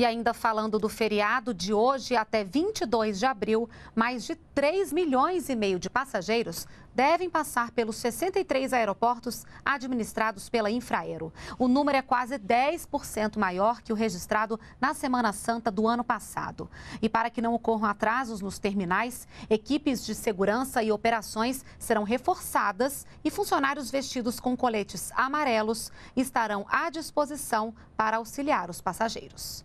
E ainda falando do feriado de hoje até 22 de abril, mais de 3 milhões e meio de passageiros devem passar pelos 63 aeroportos administrados pela Infraero. O número é quase 10% maior que o registrado na Semana Santa do ano passado. E para que não ocorram atrasos nos terminais, equipes de segurança e operações serão reforçadas e funcionários vestidos com coletes amarelos estarão à disposição para auxiliar os passageiros.